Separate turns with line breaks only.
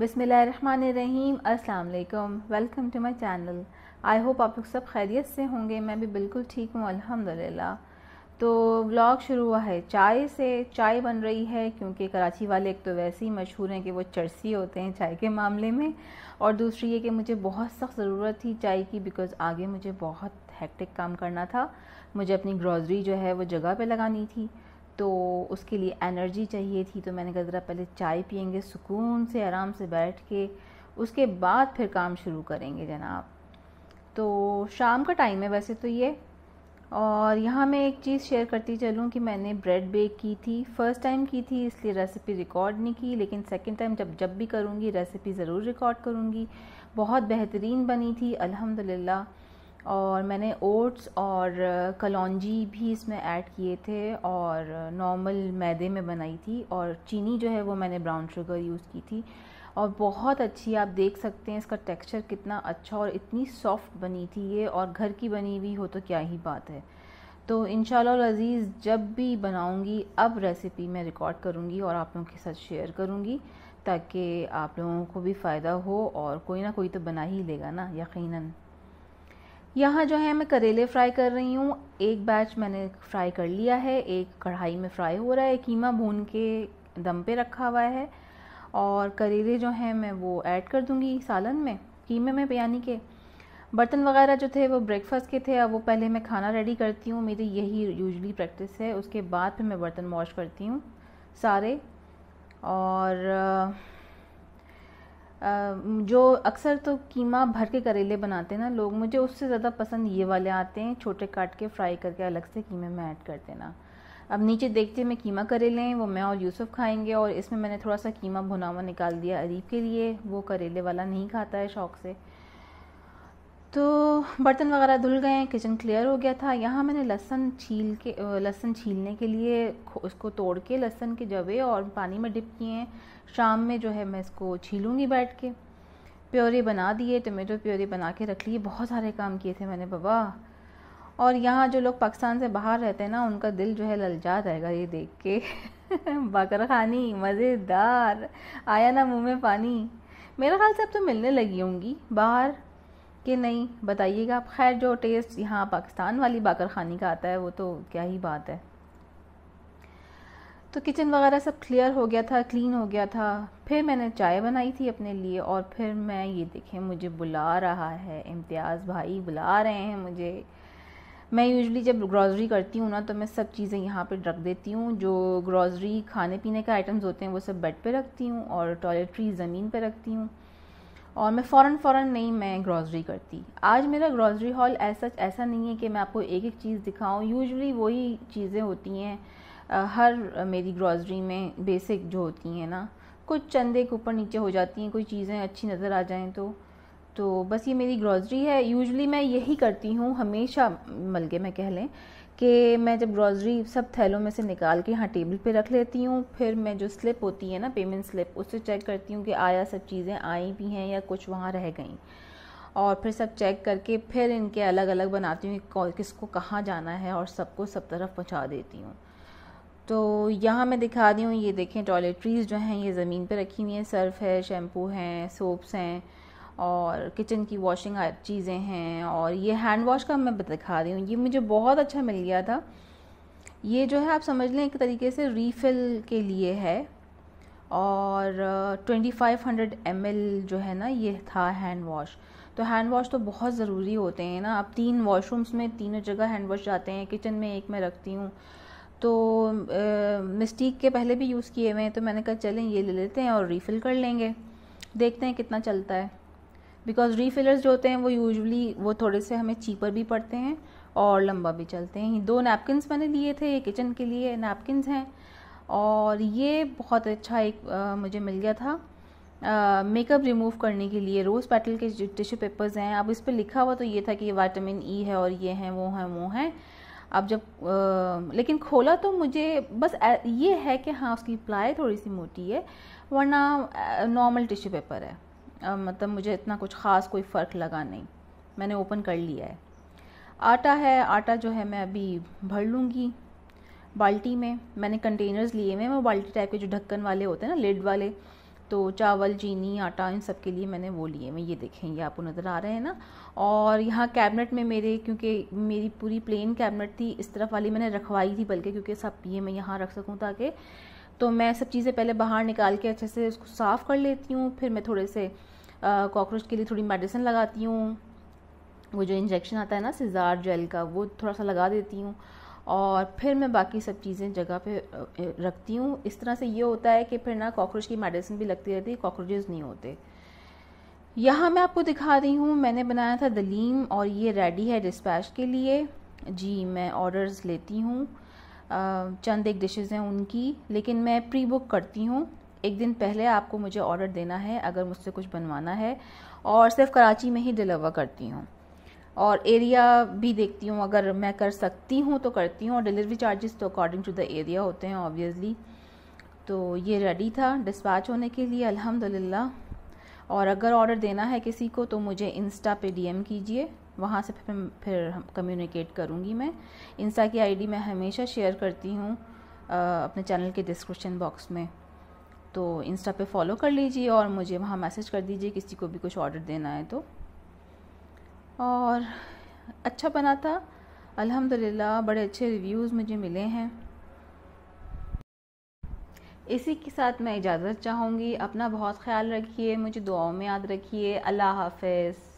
बिसमीम अस्सलाम welcome to my channel I hope आप लोग सब खैरियत से होंगे मैं भी बिल्कुल ठीक हूँ अल्हम्दुलिल्लाह तो व्लॉग शुरू हुआ है चाय से चाय बन रही है क्योंकि कराची वाले एक तो वैसे ही मशहूर हैं कि वो चर्सी होते हैं चाय के मामले में और दूसरी ये कि मुझे बहुत सख्त ज़रूरत थी चाय की बिकॉज़ आगे मुझे बहुत हैक्टिक काम करना था मुझे अपनी ग्रॉसरी जो है वो जगह पर लगानी थी तो उसके लिए एनर्जी चाहिए थी तो मैंने कहा ज़रा पहले चाय पियेंगे सुकून से आराम से बैठ के उसके बाद फिर काम शुरू करेंगे जनाब तो शाम का टाइम है वैसे तो ये और यहाँ मैं एक चीज़ शेयर करती चलूँ कि मैंने ब्रेड बेक की थी फ़र्स्ट टाइम की थी इसलिए रेसिपी रिकॉर्ड नहीं की लेकिन सेकंड टाइम जब जब भी करूँगी रेसिपी ज़रूर रिकॉर्ड करूँगी बहुत बेहतरीन बनी थी अल्हम्दुलिल्लाह और मैंने ओट्स और कलौजी भी इसमें ऐड किए थे और नॉर्मल मैदे में बनाई थी और चीनी जो है वो मैंने ब्राउन शुगर यूज़ की थी और बहुत अच्छी आप देख सकते हैं इसका टेक्सचर कितना अच्छा और इतनी सॉफ्ट बनी थी ये और घर की बनी हुई हो तो क्या ही बात है तो इन अज़ीज़ जब भी बनाऊँगी अब रेसिपी मैं रिकॉर्ड करूँगी और आप लोगों के साथ शेयर करूँगी ताकि आप लोगों को भी फ़ायदा हो और कोई ना कोई तो बना ही लेगा ना यकीनन यहाँ जो है मैं करेले फ्राई कर रही हूँ एक बैच मैंने फ्राई कर लिया है एक कढ़ाई में फ्राई हो रहा है कीमा भून के दम पे रखा हुआ है और करेले जो हैं मैं वो ऐड कर दूँगी सालन में कीमे में यानी के बर्तन वगैरह जो थे वो ब्रेकफास्ट के थे अब वो पहले मैं खाना रेडी करती हूँ मेरी यही यूजली प्रैक्टिस है उसके बाद फिर मैं बर्तन वॉश करती हूँ सारे और जो अक्सर तो कीमा भर के करेले बनाते हैं ना लोग मुझे उससे ज़्यादा पसंद ये वाले आते हैं छोटे काट के फ्राई करके अलग से कीमे में ऐड कर देना अब नीचे देखते हैं मैं कीमा करेले हैं वो मैं और यूसुफ खाएंगे और इसमें मैंने थोड़ा सा कीमा भुना हुआ निकाल दिया अरीब के लिए वो करेले वाला नहीं खाता है शौक़ से तो बर्तन वगैरह धुल गए किचन क्लियर हो गया था यहाँ मैंने लहसन छील के लहसन छीलने के लिए उसको तोड़ के लहसन के जवे और पानी में डिप किए हैं शाम में जो है मैं इसको छीलूँगी बैठ के प्योरे बना दिए टमेटो प्योरे बना के रख लिए बहुत सारे काम किए थे मैंने बाबा और यहाँ जो लोग पाकिस्तान से बाहर रहते हैं ना उनका दिल जो है ललचा जाएगा ये देख के बकर खानी मज़ेदार आया ना मुंह में पानी मेरा ख्याल से अब तो मिलने लगी होंगी बाहर कि नहीं बताइएगा आप खैर जो टेस्ट यहाँ पाकिस्तान वाली बाकर का आता है वो तो क्या ही बात है तो किचन वगैरह सब क्लियर हो गया था क्लीन हो गया था फिर मैंने चाय बनाई थी अपने लिए और फिर मैं ये देखें मुझे बुला रहा है इम्तियाज़ भाई बुला रहे हैं मुझे मैं यूजली जब ग्रॉसरी करती हूँ ना तो मैं सब चीज़ें यहाँ पर रख देती हूँ जो ग्रॉसरी खाने पीने के आइटम्स होते हैं वो सब बेड पर रखती हूँ और टॉयलेट्री ज़मीन पर रखती हूँ और मैं फ़ौरन फ़ौरन नहीं मैं ग्रॉसरी करती आज मेरा ग्रॉसरी हॉल ऐसा ऐसा नहीं है कि मैं आपको एक एक चीज़ दिखाऊं यूजुअली वही चीज़ें होती हैं हर मेरी ग्रॉसरी में बेसिक जो होती हैं ना कुछ चंदे के ऊपर नीचे हो जाती हैं कोई चीज़ें अच्छी नज़र आ जाएँ तो तो बस ये मेरी ग्रॉसरी है यूजली मैं यही करती हूँ हमेशा के मैं कह लें कि मैं जब ग्रॉसरी सब थैलों में से निकाल के यहाँ टेबल पे रख लेती हूँ फिर मैं जो स्लिप होती है ना पेमेंट स्लिप उससे चेक करती हूँ कि आया सब चीज़ें आई भी हैं या कुछ वहाँ रह गई और फिर सब चेक करके फिर इनके अलग अलग बनाती हूँ कि किसको कहाँ जाना है और सबको सब तरफ पहुँचा देती हूँ तो यहाँ मैं दिखा रही हूँ ये देखें टॉयलेट्रीज़ जो हैं ये ज़मीन पर रखी हुई हैं सर्फ़ है शैम्पू हैं सोप्स हैं और किचन की वॉशिंग चीज़ें हैं और ये हैंड वॉश का मैं दिखा रही हूँ ये मुझे बहुत अच्छा मिल गया था ये जो है आप समझ लें एक तरीके से रीफिल के लिए है और ट्वेंटी फाइव हंड्रेड एम एल जो है ना ये था हैंड वॉश तो हैंड वॉश तो बहुत ज़रूरी होते हैं ना आप तीन वॉशरूम्स में तीनों जगह हैंड वॉश जाते हैं किचन में एक में रखती हूँ तो मिस्टीक के पहले भी यूज़ किए हुए हैं तो मैंने कहा चलें ये ले लेते हैं और रीफ़िल कर लेंगे देखते हैं कितना चलता है बिकॉज रीफिलर्स जो होते हैं वो यूजली वो थोड़े से हमें चीपर भी पड़ते हैं और लंबा भी चलते हैं दो नैपकिनस मैंने लिए थे ये किचन के लिए नैपकिनस हैं और ये बहुत अच्छा एक आ, मुझे मिल गया था मेकअप रिमूव करने के लिए रोज़ पेटल के जो टिश्यू पेपर्स हैं अब इस पर लिखा हुआ तो ये था कि ये वाइटामिन ई e है और ये हैं वो हैं वो हैं अब जब आ, लेकिन खोला तो मुझे बस ये है कि हाँ उसकी प्लाई थोड़ी सी मोटी है वरना नॉर्मल टिश्यू पेपर है मतलब मुझे इतना कुछ ख़ास कोई फ़र्क लगा नहीं मैंने ओपन कर लिया है आटा है आटा जो है मैं अभी भर लूँगी बाल्टी में मैंने कंटेनर्स लिए हुए हैं वो बाल्टी टाइप के जो ढक्कन वाले होते हैं ना लेड वाले तो चावल चीनी आटा इन सब के लिए मैंने वो लिए मैं ये ये आपको नज़र आ रहे हैं ना और यहाँ कैबिनेट में मेरे क्योंकि मेरी पूरी प्लेन कैबिनेट थी इस तरफ वाली मैंने रखवाई थी बल्कि क्योंकि सब ये मैं यहाँ रख सकूँ ताकि तो मैं सब चीज़ें पहले बाहर निकाल के अच्छे से उसको साफ़ कर लेती हूँ फिर मैं थोड़े से कॉकरोच के लिए थोड़ी मेडिसिन लगाती हूँ वो जो इंजेक्शन आता है ना सिजार जेल का वो थोड़ा सा लगा देती हूँ और फिर मैं बाकी सब चीज़ें जगह पे रखती हूँ इस तरह से ये होता है कि फिर ना कॉकरोच की मेडिसिन भी लगती रहती है कॉकरोचेज नहीं होते यहाँ मैं आपको दिखा रही हूँ मैंने बनाया था दलीम और ये रेडी है डिस्पैच के लिए जी मैं ऑर्डर्स लेती हूँ चंद एक डिशेज़ हैं उनकी लेकिन मैं प्री बुक करती हूँ एक दिन पहले आपको मुझे ऑर्डर देना है अगर मुझसे कुछ बनवाना है और सिर्फ कराची में ही डिलीवर करती हूँ और एरिया भी देखती हूँ अगर मैं कर सकती हूँ तो करती हूँ और डिलीवरी चार्जेस तो अकॉर्डिंग टू द एरिया होते हैं ऑब्वियसली तो ये रेडी था डिस्पैच होने के लिए अल्हम्दुलिल्लाह और अगर ऑर्डर देना है किसी को तो मुझे इंस्टा पे डीएम कीजिए वहाँ से फिर फिर कम्युनिकेट करूँगी मैं इंस्टा की आईडी मैं हमेशा शेयर करती हूँ अपने चैनल के डिस्क्रिप्शन बॉक्स में तो इंस्टा पे फॉलो कर लीजिए और मुझे वहाँ मैसेज कर दीजिए किसी को भी कुछ ऑर्डर देना है तो और अच्छा बना था अल्हम्दुलिल्लाह बड़े अच्छे रिव्यूज़ मुझे मिले हैं इसी के साथ मैं इजाज़त चाहूँगी अपना बहुत ख्याल रखिए मुझे दुआओं में याद रखिए अल्लाह हाफिज़